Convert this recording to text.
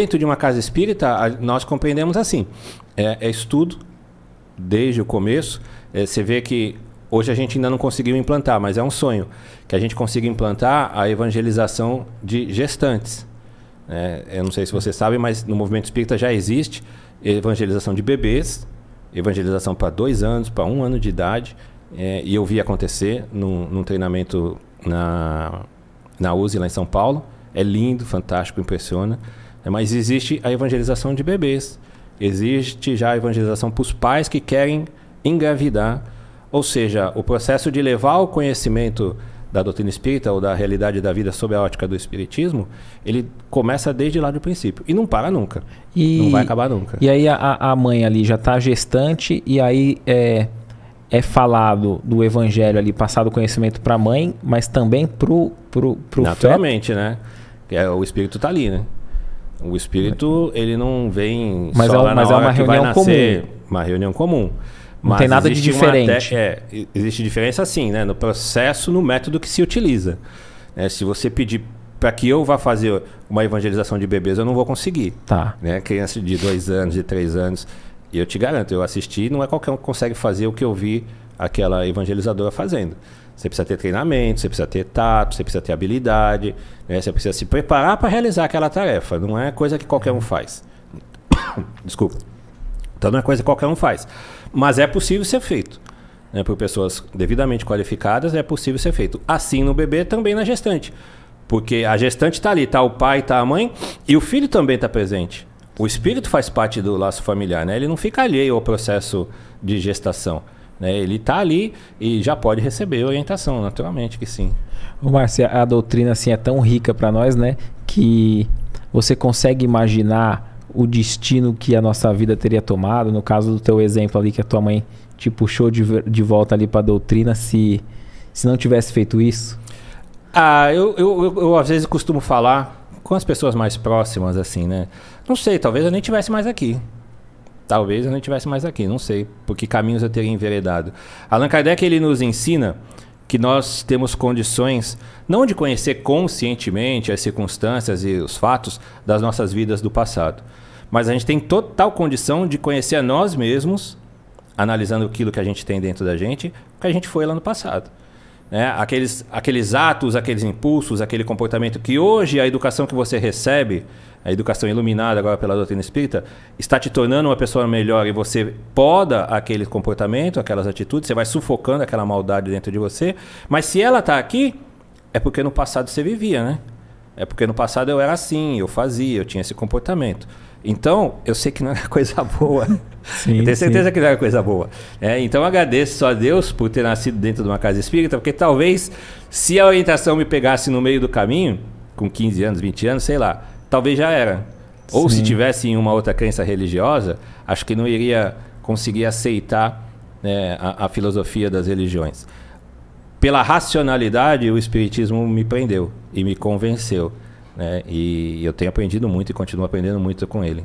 Dentro de uma casa espírita, nós compreendemos assim: é, é estudo desde o começo. É, você vê que hoje a gente ainda não conseguiu implantar, mas é um sonho que a gente consiga implantar a evangelização de gestantes. É, eu não sei se vocês sabem, mas no movimento espírita já existe evangelização de bebês, evangelização para dois anos, para um ano de idade, é, e eu vi acontecer num, num treinamento na, na USE, lá em São Paulo. É lindo, fantástico, impressiona. É, mas existe a evangelização de bebês, existe já a evangelização para os pais que querem engravidar. Ou seja, o processo de levar o conhecimento da doutrina espírita ou da realidade da vida sob a ótica do espiritismo, ele começa desde lá do princípio e não para nunca. E, não vai acabar nunca. E aí a, a mãe ali já está gestante e aí é, é falado do evangelho ali, passado o conhecimento para a mãe, mas também para o pro, pro Naturalmente, feto. né? É, o espírito está ali, né? O espírito, ele não vem mas só é, lá mas é uma reunião comum. Uma reunião comum. Mas não tem nada de diferente. É, existe diferença sim, né? No processo, no método que se utiliza. É, se você pedir para que eu vá fazer uma evangelização de bebês, eu não vou conseguir. Tá. Né? Criança de dois anos, de três anos. E eu te garanto, eu assisti, não é qualquer um que consegue fazer o que eu vi aquela evangelizadora fazendo. Você precisa ter treinamento, você precisa ter tato, você precisa ter habilidade, né? você precisa se preparar para realizar aquela tarefa. Não é coisa que qualquer um faz. Desculpa. Então não é coisa que qualquer um faz. Mas é possível ser feito. Né? Por pessoas devidamente qualificadas, é possível ser feito. Assim no bebê, também na gestante. Porque a gestante está ali, está o pai, está a mãe, e o filho também está presente. O espírito faz parte do laço familiar, né? ele não fica alheio ao processo de gestação. Né? Ele está ali e já pode receber orientação, naturalmente que sim. O Márcio, a doutrina assim é tão rica para nós, né? Que você consegue imaginar o destino que a nossa vida teria tomado. No caso do teu exemplo ali que a tua mãe te puxou de, de volta ali para a doutrina, se se não tivesse feito isso? Ah, eu, eu, eu, eu às vezes costumo falar com as pessoas mais próximas, assim, né? Não sei, talvez eu nem tivesse mais aqui talvez eu não estivesse mais aqui, não sei por que caminhos eu teria enveredado. Allan Kardec ele nos ensina que nós temos condições não de conhecer conscientemente as circunstâncias e os fatos das nossas vidas do passado, mas a gente tem total condição de conhecer a nós mesmos, analisando aquilo que a gente tem dentro da gente, o que a gente foi lá no passado. Né? Aqueles, aqueles atos, aqueles impulsos, aquele comportamento que hoje a educação que você recebe, a educação iluminada agora pela doutrina espírita, está te tornando uma pessoa melhor e você poda aquele comportamento, aquelas atitudes, você vai sufocando aquela maldade dentro de você. Mas se ela está aqui, é porque no passado você vivia, né? É porque no passado eu era assim, eu fazia, eu tinha esse comportamento. Então, eu sei que não é coisa boa. Sim, eu tenho certeza sim. que não era é coisa boa. É, então agradeço a Deus por ter nascido dentro de uma casa espírita, porque talvez se a orientação me pegasse no meio do caminho, com 15 anos, 20 anos, sei lá, talvez já era. Ou sim. se tivesse em uma outra crença religiosa, acho que não iria conseguir aceitar né, a, a filosofia das religiões. Pela racionalidade, o Espiritismo me prendeu e me convenceu. Né? E eu tenho aprendido muito e continuo aprendendo muito com ele.